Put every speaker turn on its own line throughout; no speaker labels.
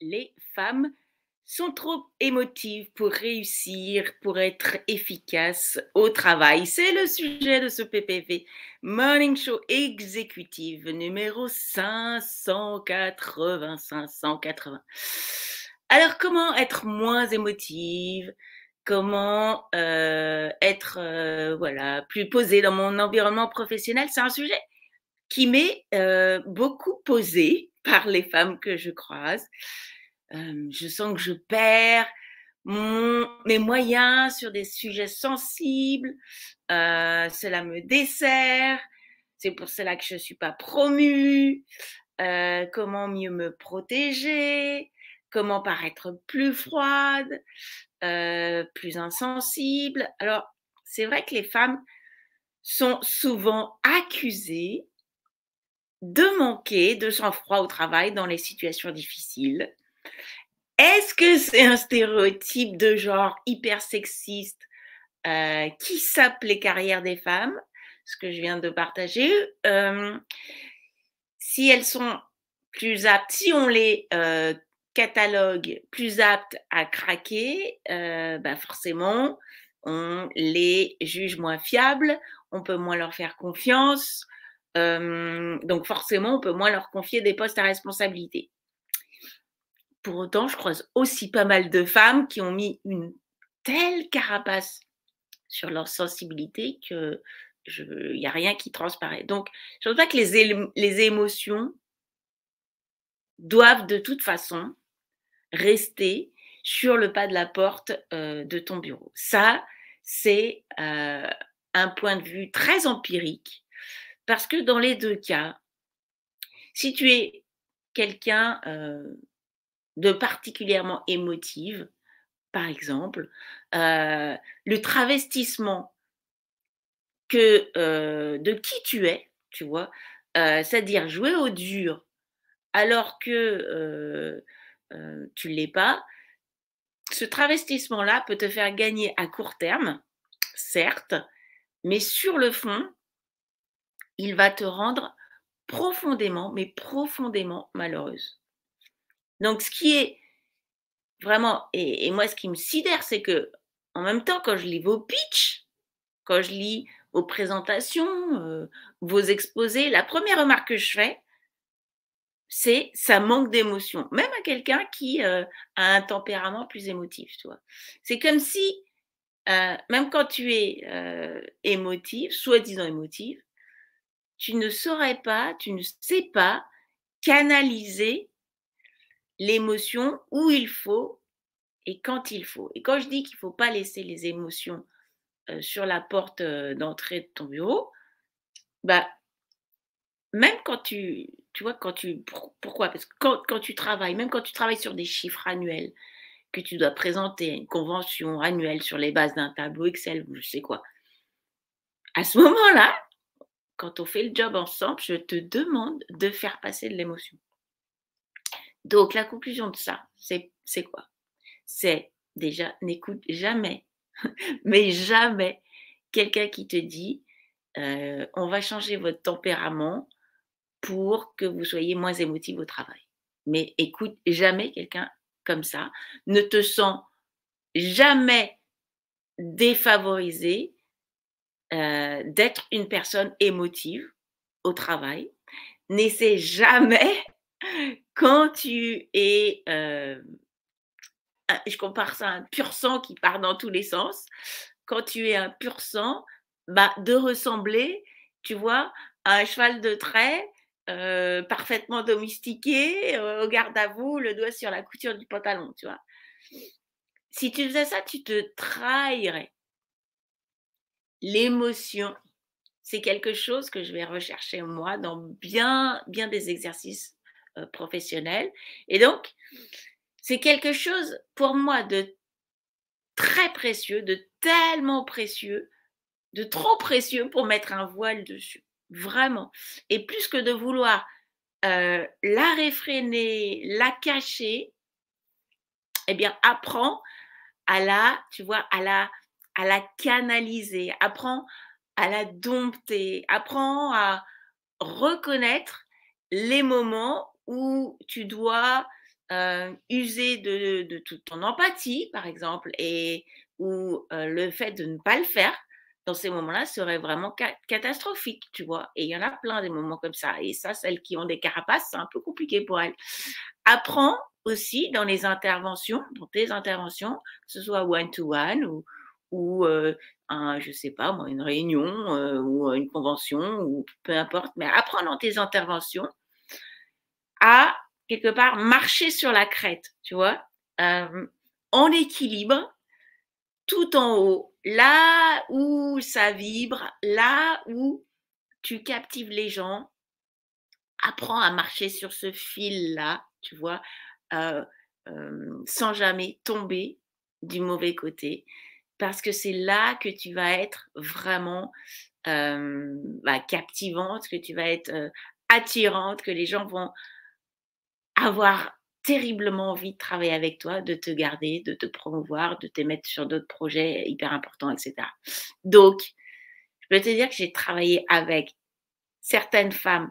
les femmes sont trop émotives pour réussir, pour être efficaces au travail. C'est le sujet de ce PPV Morning Show Executive numéro 580, 580. Alors comment être moins émotive Comment euh, être euh, voilà plus posée dans mon environnement professionnel C'est un sujet qui m'est euh, beaucoup posé par les femmes que je croise. je sens que je perds mes moyens sur des sujets sensibles. Euh, cela me dessert. C'est pour cela que je ne suis pas promue. Euh, comment mieux me protéger Comment paraître plus froide, euh, plus insensible Alors, c'est vrai que les femmes sont souvent accusées de manquer de sang-froid au travail dans les situations difficiles. Est-ce que c'est un stéréotype de genre hyper sexiste euh, qui sape les carrières des femmes, ce que je viens de partager euh, Si elles sont plus aptes, si on les euh, catalogue plus aptes à craquer, bah, forcément, on les juge moins fiables, on peut moins leur faire confiance, donc forcément, on peut moins leur confier des postes à responsabilité. Pour autant, je croise aussi pas mal de femmes qui ont mis une telle carapace sur leur sensibilité que il n'y a rien qui transparaît. Donc, je pense pas que les, émotions doivent de toute façon rester sur le pas de la porte de ton bureau. Ça, c'est un point de vue très empirique parce que dans les deux cas, si tu es quelqu'un euh, de particulièrement émotif, par exemple, euh, le travestissement que, euh, de qui tu es, tu vois, c'est-à-dire jouer au dur alors que tu ne l'es pas, ce travestissement-là peut te faire gagner à court terme, certes, mais sur le fond, il va te rendre profondément, mais profondément malheureuse. Donc, ce qui est vraiment, et, moi, ce qui me sidère, c'est que, en même temps, quand je lis vos pitchs, quand je lis vos présentations, euh, vos exposés, la première remarque que je fais, c'est ça manque d'émotion, même à quelqu'un qui euh, a un tempérament plus émotif. C'est comme si, euh, même quand tu es émotif, soi-disant émotif, tu ne saurais pas, tu ne sais pas canaliser l'émotion où il faut et quand il faut. Et quand je dis qu'il ne faut pas laisser les émotions euh, sur la porte euh, d'entrée de ton bureau, bah, même quand tu, tu vois, quand tu, pourquoi Parce que quand, quand tu travailles, même quand tu travailles sur des chiffres annuels, que tu dois présenter à une convention annuelle sur les bases d'un tableau Excel ou je sais quoi, à ce moment-là, quand on fait le job ensemble, je te demande de faire passer de l'émotion. Donc la conclusion de ça, c'est quoi C'est déjà, n'écoute jamais, mais jamais quelqu'un qui te dit, euh, on va changer votre tempérament pour que vous soyez moins émotif au travail. Mais écoute jamais quelqu'un comme ça. Ne te sens jamais défavorisé euh, d'être une personne émotive au travail. N'essaie jamais quand tu es, euh, je compare ça à un pur sang qui part dans tous les sens, quand tu es un pur sang, bah, de ressembler, tu vois, à un cheval de trait euh, parfaitement domestiqué, au garde à vous, le doigt sur la couture du pantalon, tu vois. Si tu faisais ça, tu te trahirais l'émotion, c'est quelque chose que je vais rechercher moi dans bien, bien des exercices euh, professionnels. Et donc, c'est quelque chose pour moi de très précieux, de tellement précieux, de trop précieux pour mettre un voile dessus. Vraiment. Et plus que de vouloir euh, la réfréner, la cacher, eh bien, apprends à la, tu vois, à la, à la canaliser, apprends à la dompter, apprends à reconnaître les moments où tu dois user de, toute ton empathie, par exemple, et où le fait de ne pas le faire dans ces moments-là serait vraiment catastrophique, tu vois. Et il y en a plein des moments comme ça. Et ça, celles qui ont des carapaces, c'est un peu compliqué pour elles. Apprends aussi dans les interventions, dans tes interventions, que ce soit one to -one, ou ou euh, un, je sais pas moi, une réunion ou une convention ou peu importe, mais apprends dans tes interventions à quelque part marcher sur la crête, tu vois, en équilibre, tout en haut, là où ça vibre, là où tu captives les gens, apprends à marcher sur ce fil-là, tu vois, sans jamais tomber du mauvais côté parce que c'est là que tu vas être vraiment euh, bah, captivante, que tu vas être euh, attirante, que les gens vont avoir terriblement envie de travailler avec toi, de te garder, de te promouvoir, de te mettre sur d'autres projets hyper importants, etc. Donc, je peux te dire que j'ai travaillé avec certaines femmes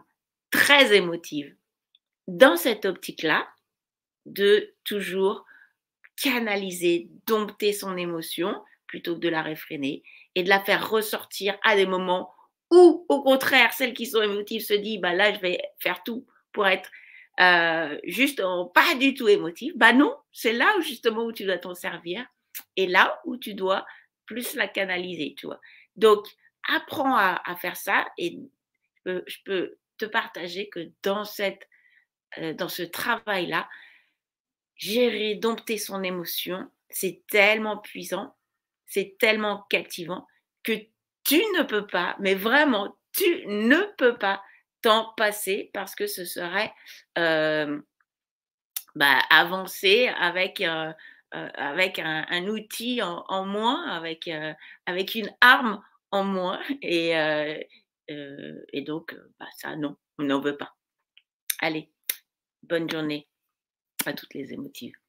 très émotives dans cette optique-là, de toujours canaliser, dompter son émotion plutôt que de la réfréner et de la faire ressortir à des moments où, au contraire, celles qui sont émotives se disent bah là, je vais faire tout pour être euh, juste pas du tout émotive. Bah non, c'est là où justement où tu dois t'en servir et là où tu dois plus la canaliser, tu Donc, apprends à, faire ça et euh, je peux, te partager que dans, cette, euh, dans ce travail-là, gérer, dompter son émotion, c'est tellement puissant c'est tellement captivant que tu ne peux pas, mais vraiment, tu ne peux pas t'en passer parce que ce serait euh, bah, avancer avec, euh, euh, avec un, outil en, moins, avec, avec une arme en moins. Et, donc, bah, ça, non, on n'en veut pas. Allez, bonne journée à toutes les émotives.